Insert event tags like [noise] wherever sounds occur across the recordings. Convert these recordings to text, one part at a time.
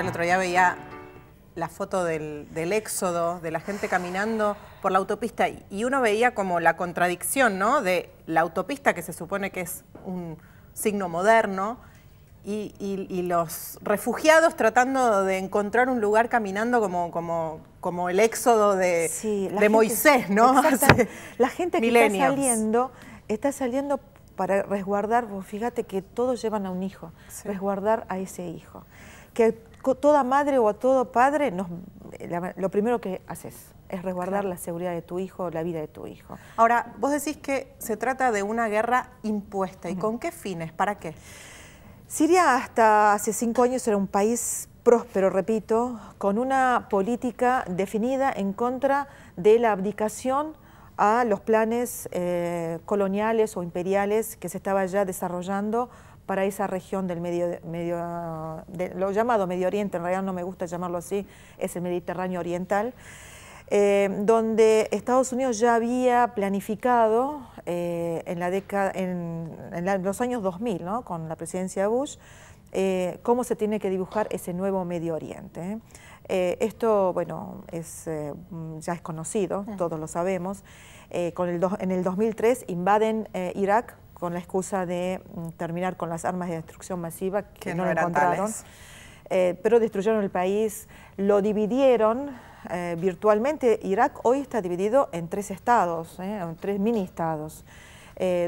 el otro día veía la foto del, éxodo, de la gente caminando por la autopista, y uno veía como la contradicción, ¿no? De la autopista, que se supone que es un signo moderno, y, los refugiados tratando de encontrar un lugar caminando como, como, como el éxodo de, de Moisés, ¿no? [laughs] la gente que está saliendo, está saliendo para resguardar, fíjate que todos llevan a un hijo, resguardar a ese hijo. Que toda madre o a todo padre, nos, eh, lo primero que haces es resguardar la seguridad de tu hijo, la vida de tu hijo. Ahora, vos decís que se trata de una guerra impuesta. ¿Y con qué fines? ¿Para qué? Siria hasta hace cinco años era un país próspero, repito, con una política definida en contra de la abdicación a los planes eh, coloniales o imperiales que se estaba ya desarrollando para esa región del medio, medio lo llamado Medio Oriente, en realidad no me gusta llamarlo así, es el Mediterráneo Oriental, eh, donde Estados Unidos ya había planificado eh, en, la década, en, los años 2000, con la presidencia de Bush, eh, cómo se tiene que dibujar ese nuevo Medio Oriente. esto, bueno, es, ya es conocido, todos lo sabemos. Con el en el 2003 invaden Irak con la excusa de mm, terminar con las armas de destrucción masiva que, no, lo encontraron. Eh, pero destruyeron el país, lo dividieron eh, virtualmente. Irak hoy está dividido en tres estados, eh, en tres mini estados,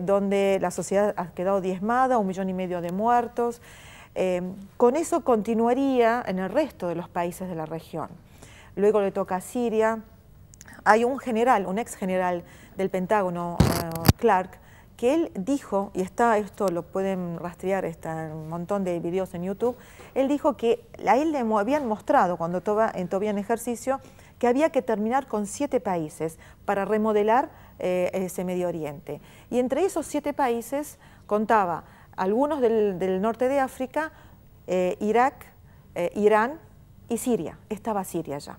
donde la sociedad ha quedado diezmada, un millón y medio de muertos. con eso continuaría en el resto de los países de la región. Luego le toca a Siria. Hay un general, un ex general del Pentágono, Clark, que él dijo, y está esto lo pueden rastrear, está en un montón de videos en YouTube, él dijo que a él le habían mostrado cuando estaba en, todavía en ejercicio que había que terminar con siete países para remodelar eh, ese Medio Oriente. Y entre esos siete países contaba algunos del, norte de África, eh, Irak, eh, Irán y Siria. Estaba Siria ya.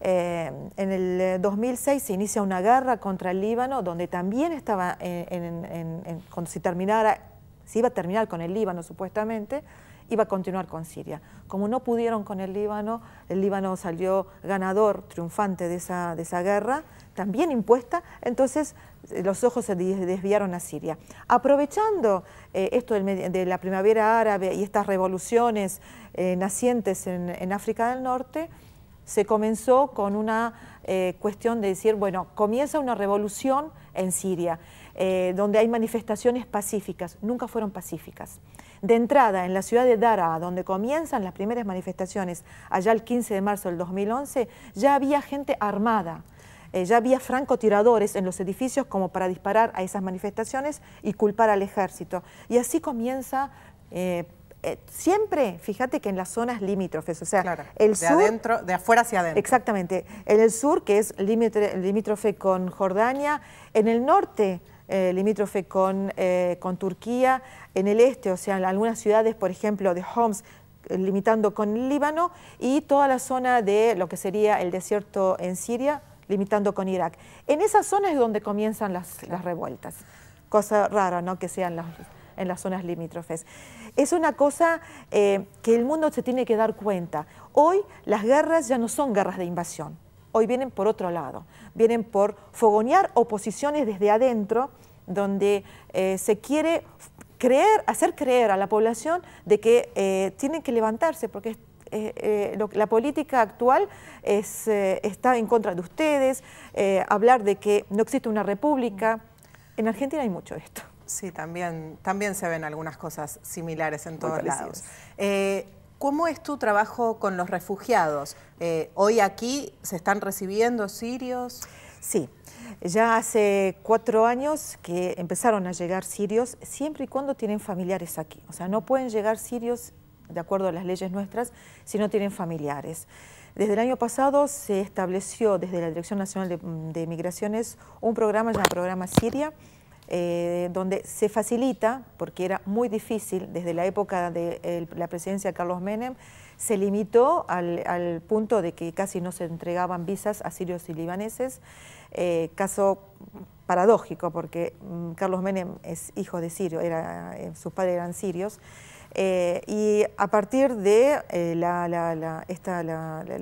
Eh, en el 2006 eh, se inicia una guerra contra el Líbano, donde también estaba, en, cuando se terminara, se iba a terminar con el Líbano supuestamente, iba a continuar con Siria. Como no pudieron con el Líbano, el Líbano salió ganador, triunfante de esa, guerra, también impuesta, entonces eh, los ojos se desviaron a Siria. Aprovechando esto de la primavera árabe y estas revoluciones nacientes en África del Norte, se comenzó con una eh, cuestión de decir, bueno, comienza una revolución en Siria, eh, donde hay manifestaciones pacíficas, nunca fueron pacíficas. De entrada, en la ciudad de Daraa, donde comienzan las primeras manifestaciones, allá el 15 de marzo del 2011, ya había gente armada. Eh, ya había francotiradores en los edificios como para disparar a esas manifestaciones y culpar al ejército. Y así comienza eh, siempre, fíjate que en las zonas limítrofes, o sea, el de de afuera hacia adentro. Exactamente. En el sur, que es limítrofe con Jordania, en el norte... Eh, limítrofe con, eh, con Turquía, en el este, o sea, algunas ciudades, por ejemplo, de Homs, limitando con Líbano, y toda la zona de lo que sería el desierto en Siria, limitando con Irak. En esas zonas es donde comienzan las, las revueltas. Cosa rara, ¿no? Que sean las en las zonas limítrofes. Es una cosa eh, que el mundo se tiene que dar cuenta. Hoy las guerras ya no son guerras de invasión, hoy vienen por otro lado, vienen por fogonear oposiciones desde adentro, donde eh, se quiere creer, hacer creer a la población de que eh, tienen que levantarse porque la política actual está en contra de ustedes, hablar de que no existe una república. En Argentina hay mucho esto. Sí, también, también se ven algunas cosas similares en todos lados. Eh, ¿Cómo es tu trabajo con los refugiados? Eh, ¿Hoy aquí se están recibiendo sirios? Sí, ya hace cuatro años que empezaron a llegar sirios, siempre y cuando tienen familiares aquí. O sea, no pueden llegar sirios de acuerdo a las leyes nuestras, si no tienen familiares. Desde el año pasado se estableció desde la Dirección Nacional de, de Migraciones un programa llamado Programa Siria, eh, donde se facilita, porque era muy difícil desde la época de la presidencia de Carlos Menem, se limitó al, punto de que casi no se entregaban visas a sirios y libaneses, eh, caso paradójico, porque mm, Carlos Menem es hijo de sirio, era, eh, sus padres eran sirios, y a partir de la,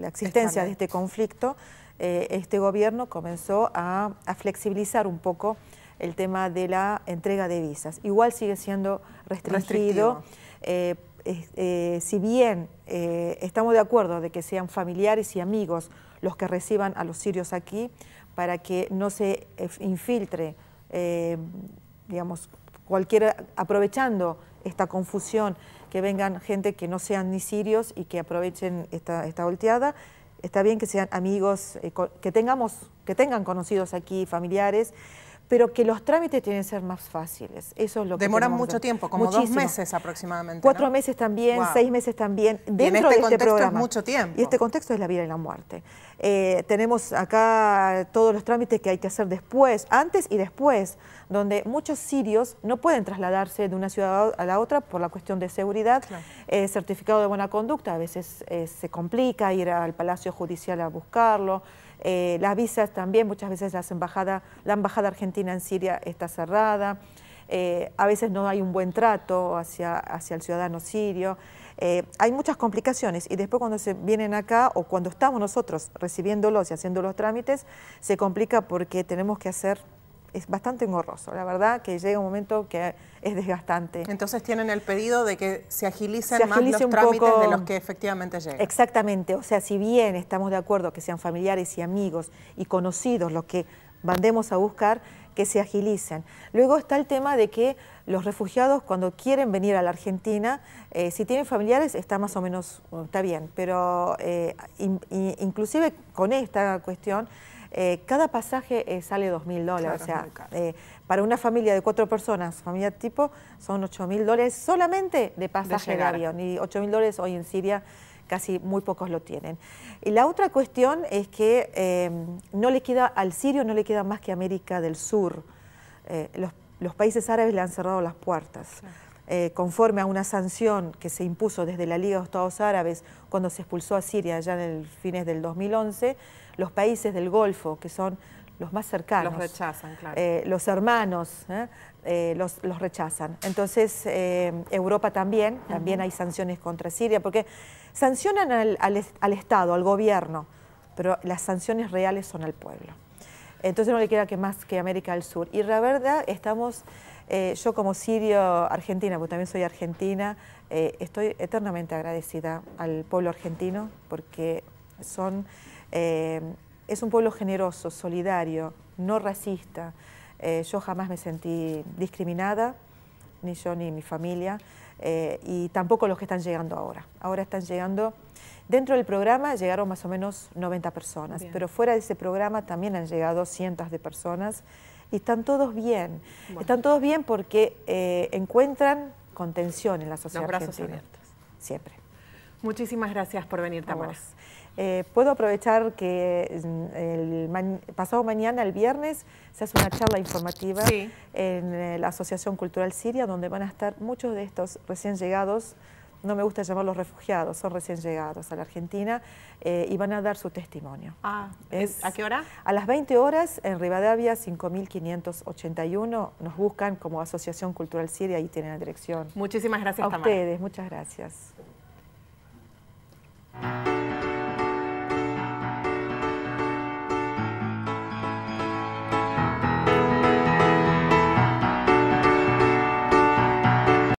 existencia de este conflicto, este gobierno comenzó a, flexibilizar un poco el tema de la entrega de visas. Igual sigue siendo restringido. Eh, eh, si bien eh, estamos de acuerdo de que sean familiares y amigos los que reciban a los sirios aquí, para que no se infiltre, digamos, cualquiera, aprovechando esta confusión, que vengan gente que no sean ni sirios y que aprovechen esta, esta volteada. Está bien que sean amigos, que, tengamos, que tengan conocidos aquí, familiares, pero que los trámites tienen que ser más fáciles. Eso es lo que Demoran mucho tiempo, como dos meses aproximadamente. Cuatro meses también, seis meses también, dentro este de este mucho tiempo. Y este contexto es la vida y la muerte. Eh, tenemos acá todos los trámites que hay que hacer después, antes y después, donde muchos sirios no pueden trasladarse de una ciudad a la otra por la cuestión de seguridad, eh, certificado de buena conducta, a veces eh, se complica ir al Palacio Judicial a buscarlo. Eh, las visas también, muchas veces la embajada argentina en Siria está cerrada, eh, a veces no hay un buen trato hacia, hacia el ciudadano sirio. Eh, hay muchas complicaciones y después cuando se vienen acá o cuando estamos nosotros recibiéndolos y haciendo los trámites, se complica porque tenemos que hacer es bastante engorroso, la verdad que llega un momento que es desgastante. Entonces tienen el pedido de que se agilicen más los trámites de los que efectivamente llegan. Exactamente, o sea, si bien estamos de acuerdo que sean familiares y amigos y conocidos los que mandemos a buscar, que se agilicen. Luego está el tema de que los refugiados cuando quieren venir a la Argentina, eh, si tienen familiares está más o menos, está bien, pero eh, inclusive con esta cuestión eh, cada pasaje eh, sale 2 mil dólares. o sea, eh, para una familia de cuatro personas, familia tipo, son 8 mil dólares solamente de pasaje de, avión. Y 8 mil dólares hoy en Siria casi muy pocos lo tienen. Y la otra cuestión es que no le queda, al sirio no le queda más que América del Sur. los, países árabes le han cerrado las puertas. Eh, conforme a una sanción que se impuso desde la Liga de Estados Árabes cuando se expulsó a Siria ya en el fines del 2011, los países del Golfo, que son los más cercanos. Los rechazan, eh, los hermanos ¿eh? los, rechazan. Entonces, Europa también, también hay sanciones contra Siria, porque sancionan al, Estado, al gobierno, pero las sanciones reales son al pueblo. Entonces no le queda que más que América del Sur. Y la verdad, estamos eh, yo como sirio-argentina, porque también soy argentina, eh, estoy eternamente agradecida al pueblo argentino porque son, eh, es un pueblo generoso, solidario, no racista. yo jamás me sentí discriminada, ni yo ni mi familia, y tampoco los que están llegando ahora. Ahora están llegando, dentro del programa llegaron más o menos 90 personas, pero fuera de ese programa también han llegado cientos de personas y están todos bien. Están todos bien porque eh, encuentran contención en la sociedad Los abiertos. Siempre. Muchísimas gracias por venir, Tamara. Eh, puedo aprovechar que mm, el pasado mañana, el viernes, se hace una charla informativa en eh, la Asociación Cultural Siria, donde van a estar muchos de estos recién llegados no me gusta llamarlos refugiados, son recién llegados a la Argentina eh, y van a dar su testimonio. Ah, ¿A qué hora? A las 20 horas en Rivadavia 5581 nos buscan como Asociación Cultural Siria, ahí tienen la dirección. Muchísimas gracias, a ustedes, muchas gracias.